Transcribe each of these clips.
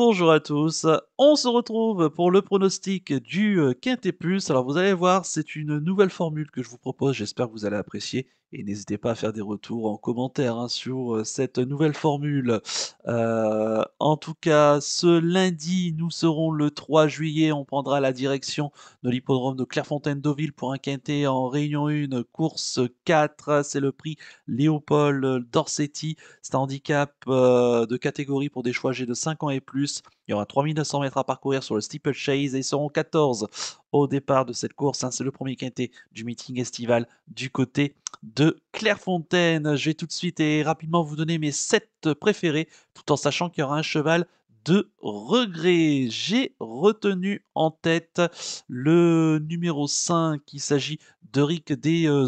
bonjour à tous. On se retrouve pour le pronostic du euh, Quintet Plus. Alors vous allez voir, c'est une nouvelle formule que je vous propose, j'espère que vous allez apprécier. Et n'hésitez pas à faire des retours en commentaire hein, sur euh, cette nouvelle formule. Euh, en tout cas, ce lundi, nous serons le 3 juillet. On prendra la direction de l'hippodrome de Clairefontaine-Deauville pour un quintet en Réunion 1, course 4. C'est le prix Léopold Dorsetti. C'est un handicap euh, de catégorie pour des choix G de 5 ans et plus. Il y aura 3900 mètres à parcourir sur le steeplechase et ils seront 14 au départ de cette course. Hein. C'est le premier quintet du meeting estival du côté de Clairefontaine. Je vais tout de suite et rapidement vous donner mes 7 préférés, tout en sachant qu'il y aura un cheval de regret. J'ai retenu en tête le numéro 5, il s'agit d'Eric des euh,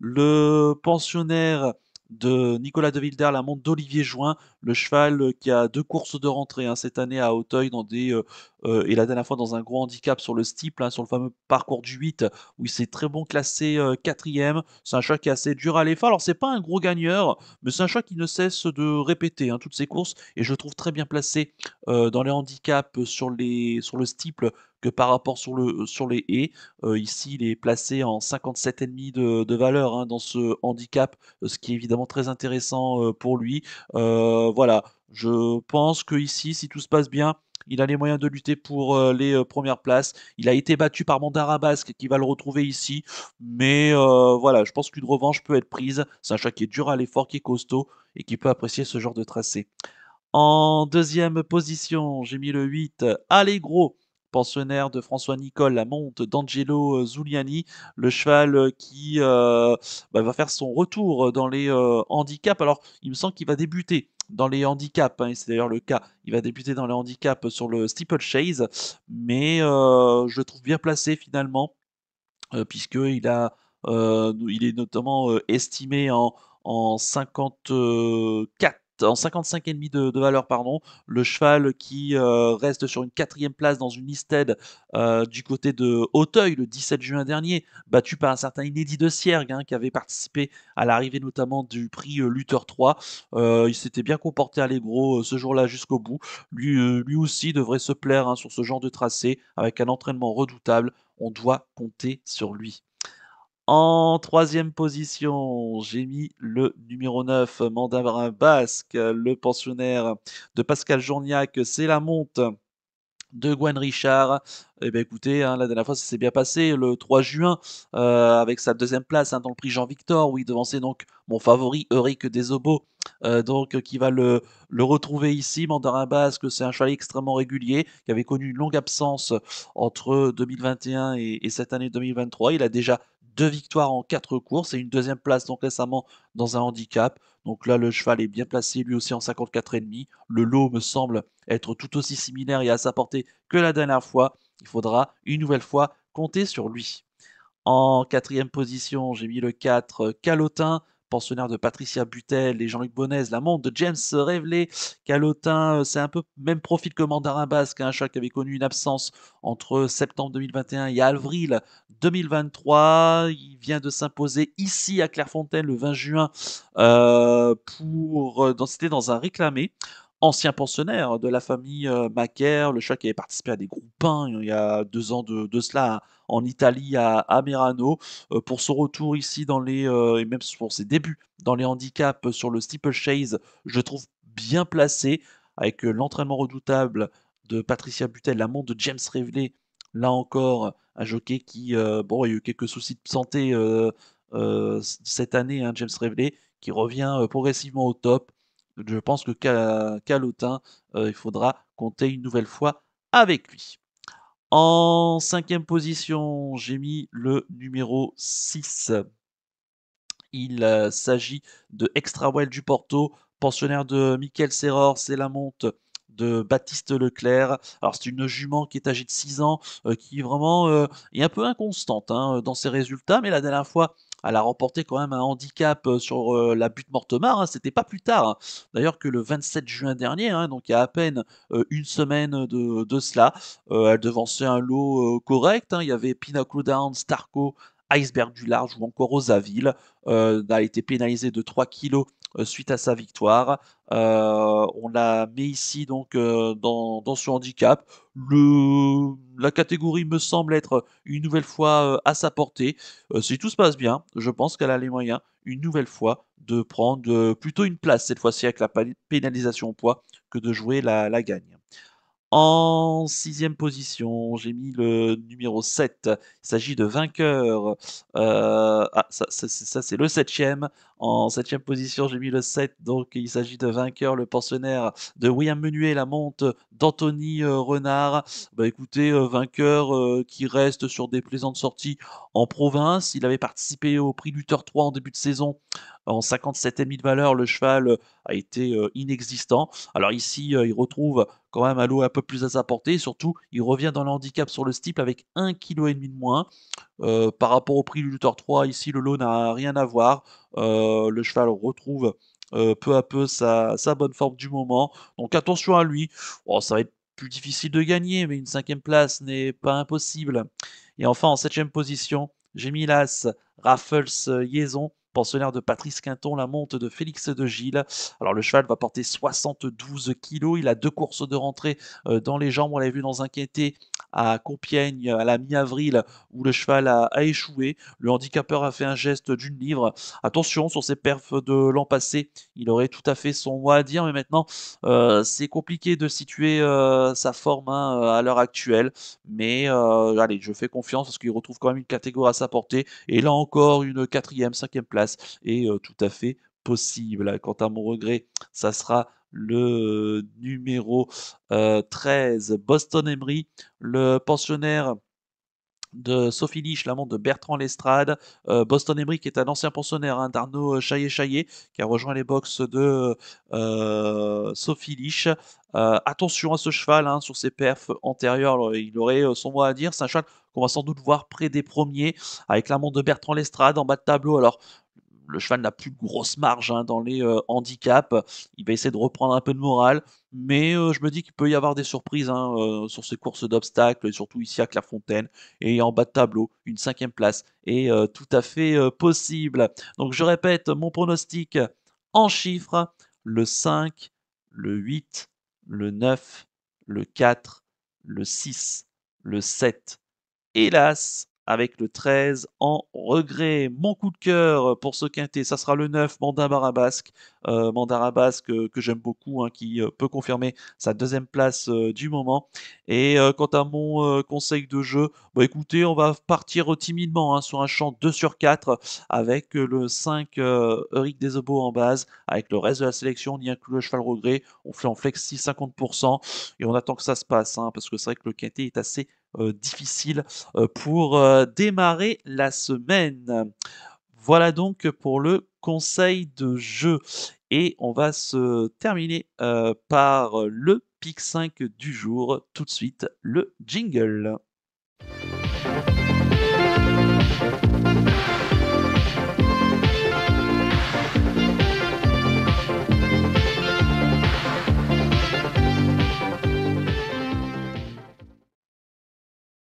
le pensionnaire de Nicolas de Wilder, la montre d'Olivier Join, le cheval qui a deux courses de rentrée hein, cette année à Auteuil dans des, euh, euh, et la dernière fois dans un gros handicap sur le steeple, hein, sur le fameux parcours du 8, où il s'est très bon classé euh, quatrième. C'est un cheval qui est assez dur à l'effort. Alors c'est pas un gros gagneur, mais c'est un cheval qui ne cesse de répéter hein, toutes ses courses et je le trouve très bien placé dans les handicaps sur, les, sur le steeple que par rapport sur, le, euh, sur les haies. Euh, ici, il est placé en 57,5 de, valeur hein, dans ce handicap, euh, ce qui est évidemment très intéressant pour lui. voilà, je pense que ici, si tout se passe bien, il a les moyens de lutter pour les premières places. Il a été battu par mon qui va le retrouver ici. Mais voilà, je pense qu'une revanche peut être prise. C'est un chat qui est dur à l'effort, qui est costaud et qui peut apprécier ce genre de tracé. En deuxième position, j'ai mis le 8, Allez Gros pensionnaire de François Nicole, la monte d'Angelo euh, Zuliani, le cheval euh, qui euh, bah, va faire son retour dans les handicaps. Alors, il me semble qu'il va débuter dans les handicaps, hein, c'est d'ailleurs le cas. Il va débuter dans les handicaps sur le Steeplechase, mais je le trouve bien placé finalement, puisqu'il il est notamment estimé en 54 en 55,5 de, de valeur, pardon, le cheval qui euh, reste sur une quatrième place dans une listed euh, du côté de Hauteuil le 17 juin dernier, battu par un certain inédit de Siergue hein, qui avait participé à l'arrivée notamment du prix Lutter euh, Luther 3. il s'était bien comporté à l'égro ce jour-là jusqu'au bout. Lui, lui aussi devrait se plaire hein, sur ce genre de tracé avec un entraînement redoutable. On doit compter sur lui. En troisième position, j'ai mis le numéro 9, Mandarin Basque, le pensionnaire de Pascal Journiac. C'est la monte de Gwen Richard. et eh bien, écoutez, hein, la dernière fois, ça s'est bien passé le 3 juin euh, avec sa deuxième place hein, dans le prix Jean-Victor, où il devançait donc mon favori, Euric Desobos. Euh, donc, qui va le, retrouver ici. Mandarin Basque, c'est un cheval extrêmement régulier qui avait connu une longue absence entre 2021 et cette année 2023. Il a déjà deux victoires en quatre courses et une deuxième place donc récemment dans un handicap. Donc là, le cheval est bien placé, lui aussi en 54,5. Le lot me semble être tout aussi similaire et à sa portée que la dernière fois. Il faudra une nouvelle fois compter sur lui. En quatrième position, j'ai mis le 4 Calotin pensionnaire de Patricia Butel et Jean-Luc Bonnez, la montre de James Révélé, Calotin, euh, c'est un peu même profil que Mandarin Basque, hein, un chat qui avait connu une absence entre septembre 2021 et avril 2023. Il vient de s'imposer ici à Clairefontaine le 20 juin euh, pour euh, c'était dans un réclamé ancien pensionnaire de la famille Macaire, le chat qui avait participé à des groupins il y a deux ans de cela en Italie à, Merano. Euh, pour son retour ici dans les, euh, et même pour ses débuts dans les handicaps sur le steeplechase, je trouve bien placé avec euh, l'entraînement redoutable de Patricia Butel, la montre de James Revelé, là encore un jockey qui bon, il y a eu quelques soucis de santé cette année, hein, James Revelé qui revient progressivement au top. Je pense que Calotin, il faudra compter une nouvelle fois avec lui. En cinquième position, j'ai mis le numéro 6. Il euh, s'agit de Extrawell du Porto, pensionnaire de Michael Serror, c'est la monte de Baptiste Leclerc. Alors c'est une jument qui est âgée de 6 ans, euh, qui vraiment euh, est un peu inconstante hein, dans ses résultats, mais la dernière fois, elle a remporté quand même un handicap euh, sur euh, la butte Mortemar. Hein. C'était pas plus tard, hein. d'ailleurs, que le 27 juin dernier, hein. donc il y a à peine euh, une semaine de, cela. elle devançait un lot correct. il y avait Pinacle Down, Starco, Iceberg du Large ou encore Rosaville. elle a été pénalisée de 3 kilos euh, suite à sa victoire. Euh, on la met ici donc euh, dans, son ce handicap. la catégorie me semble être une nouvelle fois à sa portée. si tout se passe bien, je pense qu'elle a les moyens une nouvelle fois de prendre plutôt une place cette fois-ci avec la pénalisation au poids que de jouer la gagne. En sixième position, j'ai mis le numéro 7. Il s'agit de vainqueur. Euh, ah, ça, c'est le septième. En septième position, j'ai mis le 7. Donc, il s'agit de vainqueur, le pensionnaire de William Menuet, la monte d'Anthony euh, Renard. Bah, écoutez, euh, vainqueur qui reste sur des plaisantes sorties en province. Il avait participé au prix Luther 3 en début de saison. En 57,5 de valeur, le cheval euh, a été euh, inexistant. Alors ici, euh, il retrouve quand même un lot un peu plus à sa portée. Surtout, il revient dans le handicap sur le steeple avec 1,5 kg de moins. par rapport au prix du Luthor 3, ici, le lot n'a rien à voir. le cheval retrouve peu à peu sa, bonne forme du moment. Donc attention à lui. Oh, ça va être plus difficile de gagner, mais une cinquième place n'est pas impossible. Et enfin, en septième position, j'ai Raffles Liaison Pensionnaire de Patrice Quinton, la monte de Félix de Gilles. Alors le cheval va porter 72 kilos. Il a deux courses de rentrée euh, dans les jambes. On l'a vu dans un à Compiègne à la mi-avril où le cheval a, échoué. Le handicapeur a fait un geste d'une livre. Attention sur ses perfs de l'an passé, il aurait tout à fait son mot à dire, mais maintenant euh, c'est compliqué de situer euh, sa forme hein, à l'heure actuelle. Mais euh, allez, je fais confiance parce qu'il retrouve quand même une catégorie à sa portée. Et là encore, une quatrième, cinquième place est tout à fait possible. Quant à mon regret, ça sera le numéro 13, euh, Boston Emery, le pensionnaire de Sophie Lich, l'amant de Bertrand Lestrade, euh, Boston Emery qui est un ancien pensionnaire hein, d'Arnaud Chaillet-Chaillet qui a rejoint les box de euh, Sophie Lich. attention à ce cheval hein, sur ses perfs antérieurs, il aurait son mot à dire. C'est un cheval qu'on va sans doute voir près des premiers avec l'amant de Bertrand Lestrade en bas de tableau. Alors le cheval n'a plus de grosse marge hein, dans les euh, handicaps. Il va essayer de reprendre un peu de morale. Mais euh, je me dis qu'il peut y avoir des surprises hein, euh, sur ces courses d'obstacles, et surtout ici à Clairefontaine. Et en bas de tableau, une cinquième place est tout à fait possible. Donc je répète mon pronostic en chiffres. Le 5, le 8, le 9, le 4, le 6, le 7. Hélas, avec le 13 en regret. Mon coup de cœur pour ce quintet, ça sera le 9, Mandarabasque. Euh, Mandarabasque euh, que j'aime beaucoup, hein, qui euh, peut confirmer sa deuxième place du moment. Et quant à mon conseil de jeu, bah, écoutez, on va partir timidement hein, sur un champ 2 sur 4 avec le 5 Eric Desobos en base. Avec le reste de la sélection, on y inclut le cheval regret. On fait en flexi 50% et on attend que ça se passe hein, parce que c'est vrai que le quintet est assez euh, difficile euh, pour euh, démarrer la semaine. Voilà donc pour le conseil de jeu. Et on va se terminer par le pic 5 du jour. Tout de suite, le jingle.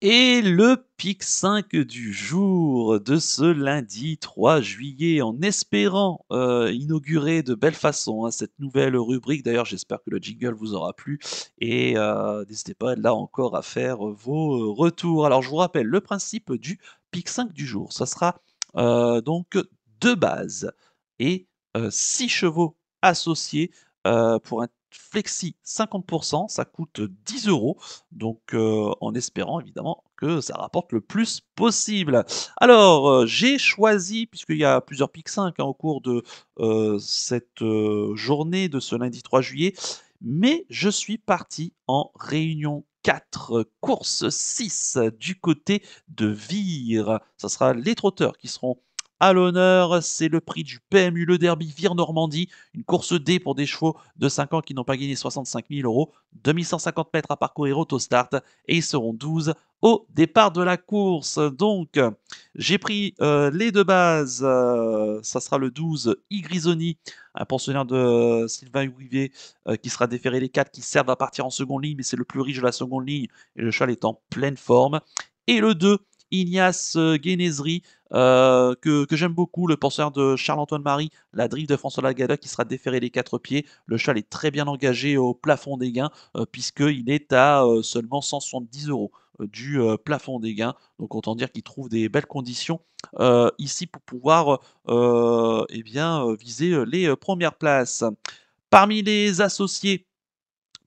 Et le pic 5 du jour de ce lundi 3 juillet, en espérant euh, inaugurer de belle façon hein, cette nouvelle rubrique. D'ailleurs, j'espère que le jingle vous aura plu. Et euh, n'hésitez pas là encore à faire vos retours. Alors, je vous rappelle le principe du pic 5 du jour. Ça sera euh, donc deux bases et six chevaux associés pour un Flexi 50%, ça coûte 10 euros. Donc euh, en espérant évidemment que ça rapporte le plus possible. Alors euh, j'ai choisi, puisqu'il y a plusieurs pics 5 hein, au cours de euh, cette journée de ce lundi 3 juillet, mais je suis parti en réunion 4, course 6 du côté de Vire. Ça sera les trotteurs qui seront à l'honneur, c'est le prix du PMU, le derby Vire-Normandie, une course D pour des chevaux de 5 ans qui n'ont pas gagné 65 000 euros, 2150 mètres à parcourir auto-start et ils seront 12 au départ de la course. Donc, j'ai pris euh, les deux bases. Euh, ça sera le 12, Igrisoni, un pensionnaire de Sylvain Rivier euh, qui sera déféré les 4 qui servent à partir en seconde ligne, mais c'est le plus riche de la seconde ligne et le cheval est en pleine forme. Et le 2, Ignace euh, Guénézri, euh, que, j'aime beaucoup, le penseur de Charles-Antoine Marie, la drive de François Lagada qui sera déféré les quatre pieds. Le cheval est très bien engagé au plafond des gains, euh, puisqu'il est à seulement 170 euros du plafond des gains. Donc autant dire qu'il trouve des belles conditions ici pour pouvoir eh bien, viser les premières places. Parmi les associés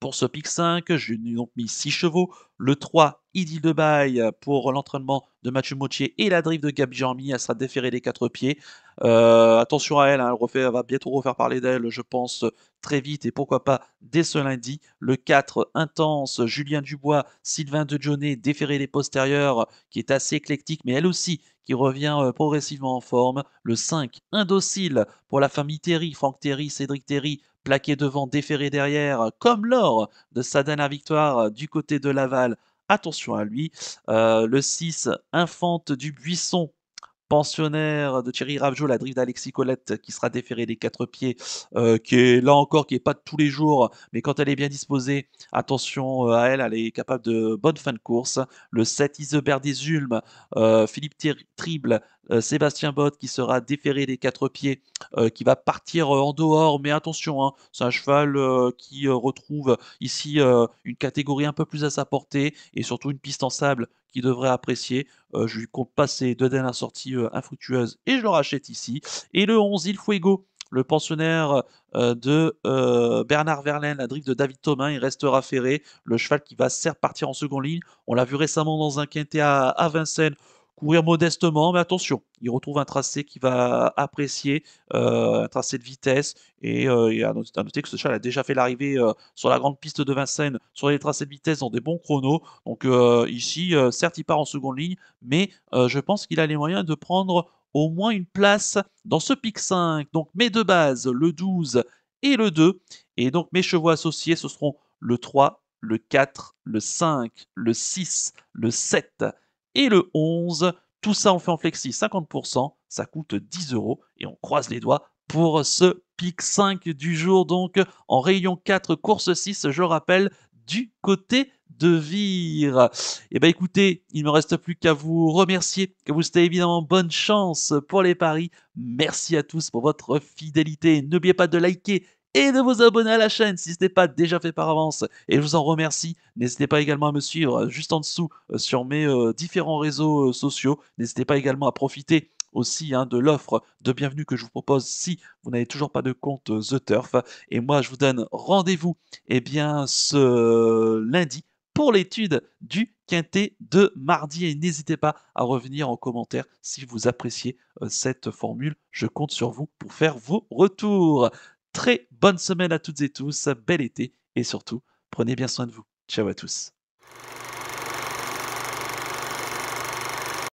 pour ce pic 5. J'ai donc mis 6 chevaux. Le 3, Idil de pour l'entraînement de Mathieu Mautier et la drive de Gabi Jarmi. Elle sera déférée les quatre pieds. Euh, attention à elle, hein, elle, refait, va bientôt refaire parler d'elle, je pense, très vite et pourquoi pas dès ce lundi. Le 4, Intense, Julien Dubois, Sylvain Dejonet déféré les postérieurs, qui est assez éclectique, mais elle aussi qui revient euh, progressivement en forme. Le 5, Indocile pour la famille Terry, Franck Terry, Cédric Terry, plaqué devant, déféré derrière, euh, comme lors de sa dernière victoire euh, du côté de Laval. Attention à lui. Euh, le 6, Infante du Buisson, pensionnaire de Thierry Ravjo, la drive d'Alexis Colette qui sera déférée des quatre pieds, euh, qui est là encore, qui n'est pas de tous les jours, mais quand elle est bien disposée, attention euh, à elle, elle est capable de bonne fin de course. Le 7 Isebert des Ulmes, euh, Philippe Trible, Sébastien Bott qui sera déféré des quatre pieds, qui va partir en dehors, mais attention, hein, c'est un cheval qui retrouve ici une catégorie un peu plus à sa portée et surtout une piste en sable qui devrait apprécier. Euh, je lui compte passer deux dernières sorties euh, infructueuses et je le rachète ici. Et le 11, Il Fuego le pensionnaire euh, de Bernard Verlaine, la drift de David Thomas, il restera ferré. Le cheval qui va certes partir en seconde ligne. On l'a vu récemment dans un quintet à, à Vincennes courir modestement, mais attention, il retrouve un tracé qui va apprécier, euh, un tracé de vitesse. Et à euh, il a noté que ce chat a déjà fait l'arrivée euh, sur la grande piste de Vincennes, sur les tracés de vitesse, dans des bons chronos. Donc ici, certes, il part en seconde ligne, mais je pense qu'il a les moyens de prendre au moins une place dans ce pic 5. Donc mes deux bases, le 12 et le 2. Et donc mes chevaux associés, ce seront le 3, le 4, le 5, le 6, le 7 et le 11. Tout ça, on fait en flexi 50%, ça coûte 10 euros et on croise les doigts pour ce pic 5 du jour. Donc, en rayon 4, course 6, je rappelle, du côté de Vire. Eh bien écoutez, il ne me reste plus qu'à vous remercier, que vous souhaitez évidemment bonne chance pour les paris. Merci à tous pour votre fidélité. N'oubliez pas de liker et de vous abonner à la chaîne si ce n'est pas déjà fait par avance. Et je vous en remercie. N'hésitez pas également à me suivre euh, juste en dessous euh, sur mes euh, différents réseaux sociaux. N'hésitez pas également à profiter aussi hein, de l'offre de bienvenue que je vous propose si vous n'avez toujours pas de compte The Turf. Et moi, je vous donne rendez-vous eh bien, ce lundi pour l'étude du quintet de mardi. Et n'hésitez pas à revenir en commentaire si vous appréciez cette formule. Je compte sur vous pour faire vos retours très bonne semaine à toutes et tous, bel été et surtout, prenez bien soin de vous. Ciao à tous.